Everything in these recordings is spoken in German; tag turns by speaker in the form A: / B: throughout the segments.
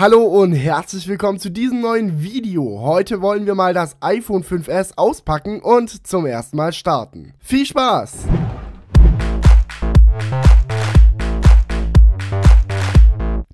A: Hallo und herzlich willkommen zu diesem neuen Video. Heute wollen wir mal das iPhone 5S auspacken und zum ersten Mal starten. Viel Spaß!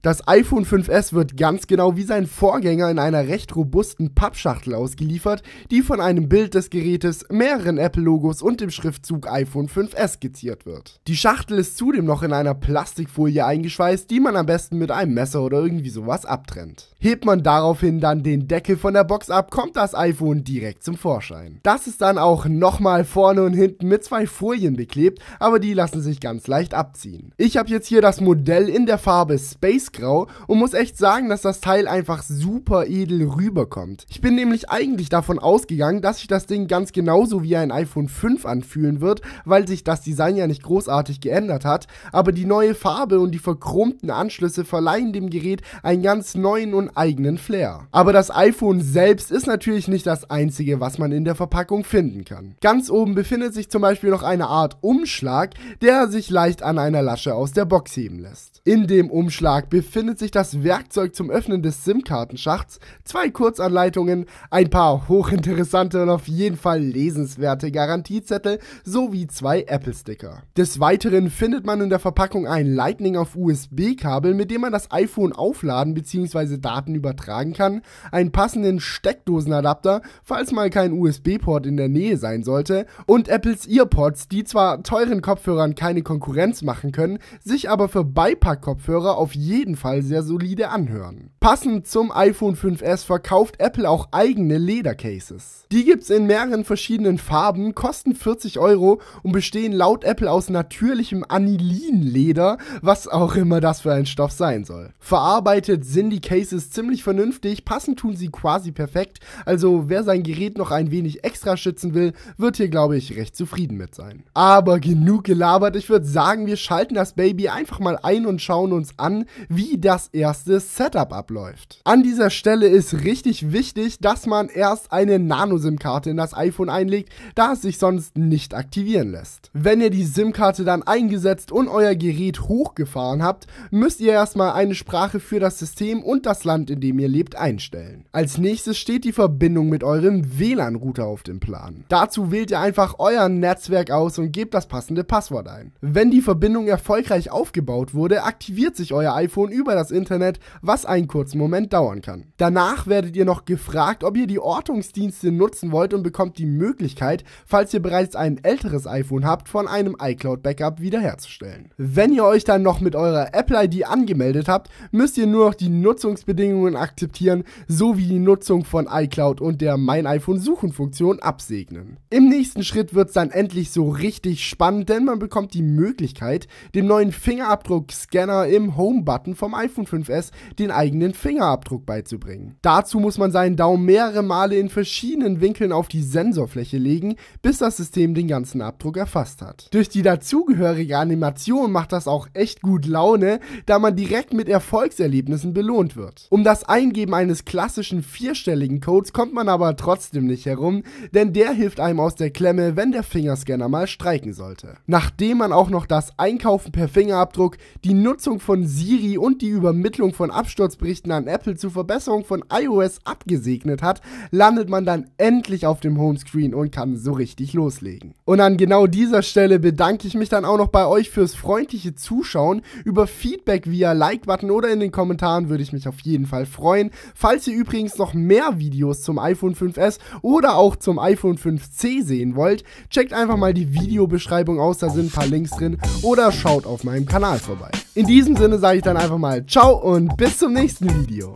A: Das iPhone 5S wird ganz genau wie sein Vorgänger in einer recht robusten Pappschachtel ausgeliefert, die von einem Bild des Gerätes, mehreren Apple-Logos und dem Schriftzug iPhone 5S skizziert wird. Die Schachtel ist zudem noch in einer Plastikfolie eingeschweißt, die man am besten mit einem Messer oder irgendwie sowas abtrennt. Hebt man daraufhin dann den Deckel von der Box ab, kommt das iPhone direkt zum Vorschein. Das ist dann auch nochmal vorne und hinten mit zwei Folien beklebt, aber die lassen sich ganz leicht abziehen. Ich habe jetzt hier das Modell in der Farbe Space grau und muss echt sagen, dass das Teil einfach super edel rüberkommt. Ich bin nämlich eigentlich davon ausgegangen, dass sich das Ding ganz genauso wie ein iPhone 5 anfühlen wird, weil sich das Design ja nicht großartig geändert hat, aber die neue Farbe und die verchromten Anschlüsse verleihen dem Gerät einen ganz neuen und eigenen Flair. Aber das iPhone selbst ist natürlich nicht das einzige, was man in der Verpackung finden kann. Ganz oben befindet sich zum Beispiel noch eine Art Umschlag, der sich leicht an einer Lasche aus der Box heben lässt. In dem Umschlag befindet befindet sich das Werkzeug zum Öffnen des SIM-Kartenschachts, zwei Kurzanleitungen, ein paar hochinteressante und auf jeden Fall lesenswerte Garantiezettel sowie zwei Apple-Sticker. Des Weiteren findet man in der Verpackung ein Lightning auf USB-Kabel, mit dem man das iPhone aufladen bzw. Daten übertragen kann, einen passenden Steckdosenadapter, falls mal kein USB-Port in der Nähe sein sollte, und Apples EarPods, die zwar teuren Kopfhörern keine Konkurrenz machen können, sich aber für Beipack-Kopfhörer auf jeden jeden Fall sehr solide anhören. Passend zum iPhone 5S verkauft Apple auch eigene Ledercases. Die gibt es in mehreren verschiedenen Farben, kosten 40 Euro und bestehen laut Apple aus natürlichem Anilinleder, was auch immer das für ein Stoff sein soll. Verarbeitet sind die Cases ziemlich vernünftig, passend tun sie quasi perfekt, also wer sein Gerät noch ein wenig extra schützen will, wird hier glaube ich recht zufrieden mit sein. Aber genug gelabert, ich würde sagen, wir schalten das Baby einfach mal ein und schauen uns an, wie wie das erste Setup abläuft. An dieser Stelle ist richtig wichtig, dass man erst eine Nano-SIM-Karte in das iPhone einlegt, da es sich sonst nicht aktivieren lässt. Wenn ihr die SIM-Karte dann eingesetzt und euer Gerät hochgefahren habt, müsst ihr erstmal eine Sprache für das System und das Land, in dem ihr lebt, einstellen. Als nächstes steht die Verbindung mit eurem WLAN-Router auf dem Plan. Dazu wählt ihr einfach euer Netzwerk aus und gebt das passende Passwort ein. Wenn die Verbindung erfolgreich aufgebaut wurde, aktiviert sich euer iPhone Telefon über das Internet, was einen kurzen Moment dauern kann. Danach werdet ihr noch gefragt, ob ihr die Ortungsdienste nutzen wollt und bekommt die Möglichkeit, falls ihr bereits ein älteres iPhone habt, von einem iCloud-Backup wiederherzustellen. Wenn ihr euch dann noch mit eurer Apple-ID angemeldet habt, müsst ihr nur noch die Nutzungsbedingungen akzeptieren, sowie die Nutzung von iCloud und der Mein iPhone-Suchen-Funktion absegnen. Im nächsten Schritt wird es dann endlich so richtig spannend, denn man bekommt die Möglichkeit, den neuen Fingerabdruckscanner im Home-Button Geräten vom iPhone 5S den eigenen Fingerabdruck beizubringen. Dazu muss man seinen Daumen mehrere Male in verschiedenen Winkeln auf die Sensorfläche legen, bis das System den ganzen Abdruck erfasst hat. Durch die dazugehörige Animation macht das auch echt gut Laune, da man direkt mit Erfolgserlebnissen belohnt wird. Um das Eingeben eines klassischen vierstelligen Codes kommt man aber trotzdem nicht herum, denn der hilft einem aus der Klemme, wenn der Fingerscanner mal streiken sollte. Nachdem man auch noch das Einkaufen per Fingerabdruck, die Nutzung von Siri und die Übermittlung von Absturzberichten an Apple zur Verbesserung von iOS abgesegnet hat, landet man dann endlich auf dem Homescreen und kann so richtig loslegen. Und an genau dieser Stelle bedanke ich mich dann auch noch bei euch fürs freundliche Zuschauen. Über Feedback via Like-Button oder in den Kommentaren würde ich mich auf jeden Fall freuen. Falls ihr übrigens noch mehr Videos zum iPhone 5S oder auch zum iPhone 5C sehen wollt, checkt einfach mal die Videobeschreibung aus, da sind ein paar Links drin oder schaut auf meinem Kanal vorbei. In diesem Sinne sage ich dann einfach mal Ciao und bis zum nächsten Video.